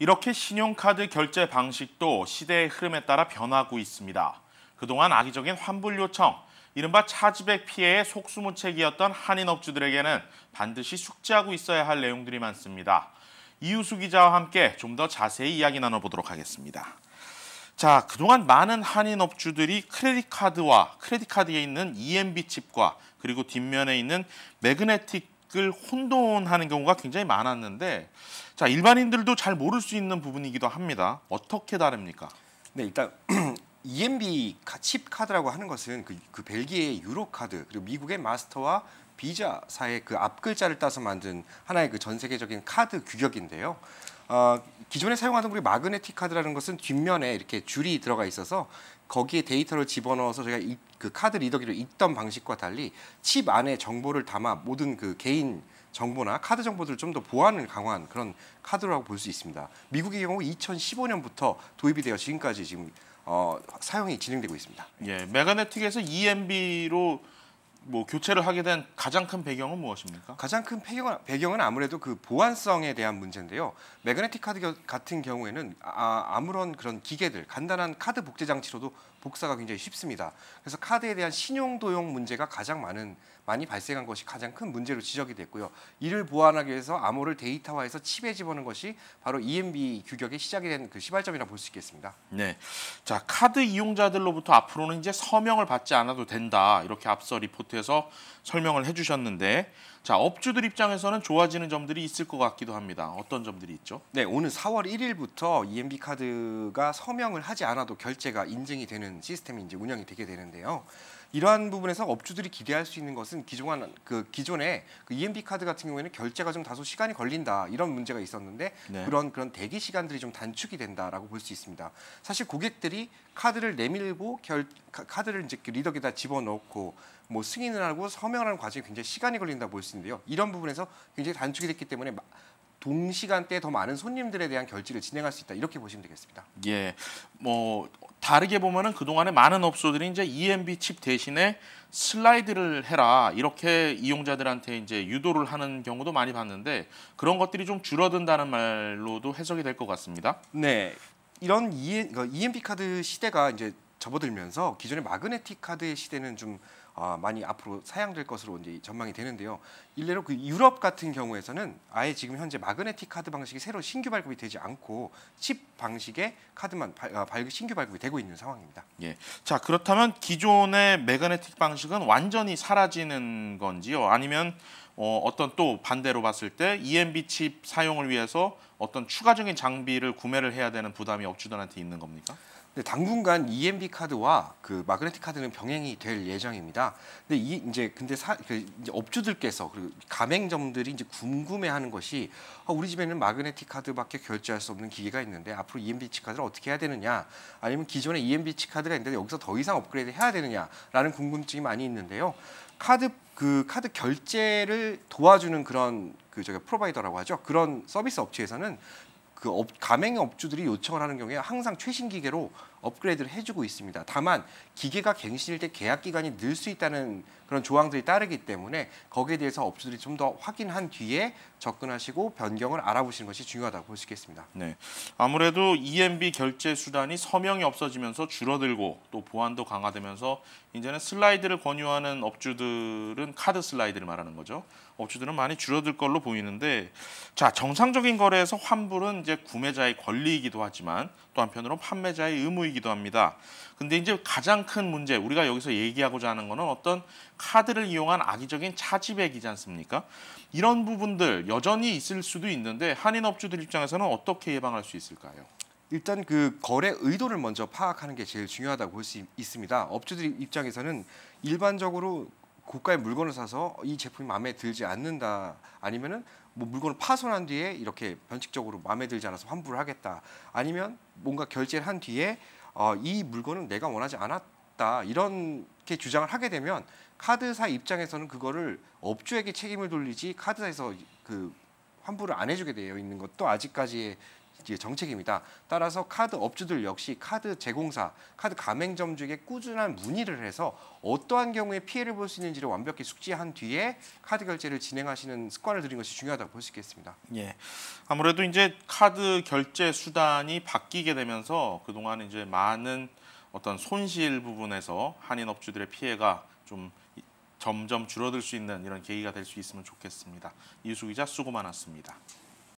이렇게 신용카드 결제 방식도 시대의 흐름에 따라 변하고 있습니다. 그동안 악의적인 환불 요청, 이른바 차지백 피해의 속수무책이었던 한인 업주들에게는 반드시 숙지하고 있어야 할 내용들이 많습니다. 이유수 기자와 함께 좀 더 자세히 이야기 나눠보도록 하겠습니다. 자, 그동안 많은 한인 업주들이 크레딧 카드와 크레딧 카드에 있는 EMB 칩과 그리고 뒷면에 있는 매그네틱 맥을 혼돈하는 경우가 굉장히 많았는데 자 일반인들도 잘 모를 수 있는 부분이기도 합니다. 어떻게 다릅니까? 네 일단 EMB e 칩 카드라고 하는 것은 그, 그 벨기에의 유로 카드 그리고 미국의 마스터와 비자사의 그 앞글자를 따서 만든 하나의 그 전 세계적인 카드 규격인데요. 어, 기존에 사용하던 우리 마그네틱 카드라는 것은 뒷면에 이렇게 줄이 들어가 있어서 거기에 데이터를 집어넣어서 저희가 이, 그 카드 리더기를 읽던 방식과 달리 칩 안에 정보를 담아 모든 그 개인 정보나 카드 정보들을 좀 더보완을 강화한 그런 카드라고 볼 수 있습니다. 미국의 경우 2015년부터 도입이 되어 지금까지 지금 어, 사용이 진행되고 있습니다. 예, 메가네틱에서 EMB로 뭐 교체를 하게 된 가장 큰 배경은 무엇입니까? 가장 큰 배경은, 배경은 아무래도 그 보안성에 대한 문제인데요. 매그네틱 카드 같은 경우에는 아, 무런 그런 기계들 간단한 카드 복제 장치로도 복사가 굉장히 쉽습니다. 그래서 카드에 대한 신용 도용 문제가 가장 많은 많이 발생한 것이 가장 큰 문제로 지적이 됐고요. 이를 보완하기 위해서 암호를 데이터화해서 칩에 집어넣는 것이 바로 EMB 규격의 시작이 된 그 시발점이라 볼수 있겠습니다. 네. 자, 카드 이용자들로부터 앞으로는 이제 서명을 받지 않아도 된다. 이렇게 앞서 리포트 비롯해서 설명을 해주셨는데 자 업주들 입장에서는 좋아지는 점들이 있을 것 같기도 합니다. 어떤 점들이 있죠? 네, 오는 4월 1일부터 EMB 카드가 서명을 하지 않아도 결제가 인증이 되는 시스템이 이제 운영이 되게 되는데요. 이러한 부분에서 업주들이 기대할 수 있는 것은 기존한 그 기존의 그 EMB 카드 같은 경우에는 결제가 좀 다소 시간이 걸린다 이런 문제가 있었는데 네. 그런 그런 대기 시간들이 좀 단축이 된다라고 볼 수 있습니다. 사실 고객들이 카드를 내밀고 결 카드를 이제 그 리더기에다 집어넣고 뭐 승인을 하고 서명을 하는 과정이 굉장히 시간이 걸린다 볼 수 있는데요. 이런 부분에서 굉장히 단축이 됐기 때문에 동시간대에 더 많은 손님들에 대한 결제를 진행할 수 있다 이렇게 보시면 되겠습니다. 예, 뭐 다르게 보면은 그동안에 많은 업소들이 이제 EMB 칩 대신에 슬라이드를 해라 이렇게 이용자들한테 이제 유도를 하는 경우도 많이 봤는데 그런 것들이 좀 줄어든다는 말로도 해석이 될 것 같습니다. 네. 이런 EMB 그러니까 e 카드 시대가 이제 접어들면서 기존의 마그네틱 카드의 시대는 좀 어, 많이 앞으로 사양될 것으로 이제 전망이 되는데요. 일례로 그 유럽 같은 경우에서는 아예 지금 현재 마그네틱 카드 방식이 새로 신규 발급이 되지 않고 칩 방식의 카드만 발, 아, 신규 발급이 되고 있는 상황입니다. 예. 자 그렇다면 기존의 마그네틱 방식은 완전히 사라지는 건지요? 아니면 어, 어떤 또 반대로 봤을 때 EMB 칩 사용을 위해서 어떤 추가적인 장비를 구매를 해야 되는 부담이 업주들한테 있는 겁니까? 당분간 EMB 카드와 그 마그네틱 카드는 병행이 될 예정입니다. 근데 이 이제 근데 사, 그 이제 업주들께서 그리고 가맹점들이 이제 궁금해하는 것이 아, 우리 집에는 마그네틱 카드밖에 결제할 수 없는 기계가 있는데 앞으로 EMB 칩 카드를 어떻게 해야 되느냐 아니면 기존에 EMB 칩 카드가 있는데 여기서 더 이상 업그레이드 해야 되느냐라는 궁금증이 많이 있는데요. 카드 그 카드 결제를 도와주는 그런 그 저기 프로바이더라고 하죠. 그런 서비스 업체에서는 그 업, 가맹 업주들이 요청을 하는 경우에 항상 최신 기계로 업그레이드를 해주고 있습니다. 다만 기계가 갱신일 때 계약 기간이 늘 수 있다는 그런 조항들이 따르기 때문에 거기에 대해서 업주들이 좀 더 확인한 뒤에 접근하시고 변경을 알아보시는 것이 중요하다고 볼수 있겠습니다. 네, 아무래도 EMB 결제 수단이 서명이 없어지면서 줄어들고 또 보안도 강화되면서 이제는 슬라이드를 권유하는 업주들은 카드 슬라이드를 말하는 거죠. 업주들은 많이 줄어들 걸로 보이는데 자 정상적인 거래에서 환불은 이제 구매자의 권리이기도 하지만 또 한편으로 판매자의 의무이 보이기도 합니다. 근데 이제 가장 큰 문제 우리가 여기서 얘기하고자 하는 거는 어떤 카드를 이용한 악의적인 차지배이지 않습니까? 이런 부분들 여전히 있을 수도 있는데 한인 업주들 입장에서는 어떻게 예방할 수 있을까요? 일단 그 거래 의도를 먼저 파악하는 게 제일 중요하다고 볼 수 있습니다. 업주들 입장에서는 일반적으로 고가의 물건을 사서 이 제품이 마음에 들지 않는다 아니면은 뭐 물건을 파손한 뒤에 이렇게 변칙적으로 마음에 들지 않아서 환불을 하겠다 아니면 뭔가 결제를 한 뒤에 어, 이 물건은 내가 원하지 않았다 이렇게 주장을 하게 되면 카드사 입장에서는 그거를 업주에게 책임을 돌리지 카드사에서 그 환불을 안 해주게 되어 있는 것도 아직까지의 정책입니다. 따라서 카드 업주들 역시 카드 제공사, 카드 가맹점 중에 꾸준한 문의를 해서 어떠한 경우에 피해를 볼 수 있는지를 완벽히 숙지한 뒤에 카드 결제를 진행하시는 습관을 들인 것이 중요하다고 볼 수 있겠습니다. 예. 아무래도 이제 카드 결제 수단이 바뀌게 되면서 그동안 이제 많은 어떤 손실 부분에서 한인 업주들의 피해가 좀 점점 줄어들 수 있는 이런 계기가 될 수 있으면 좋겠습니다. 이수 기자 수고 많았습니다.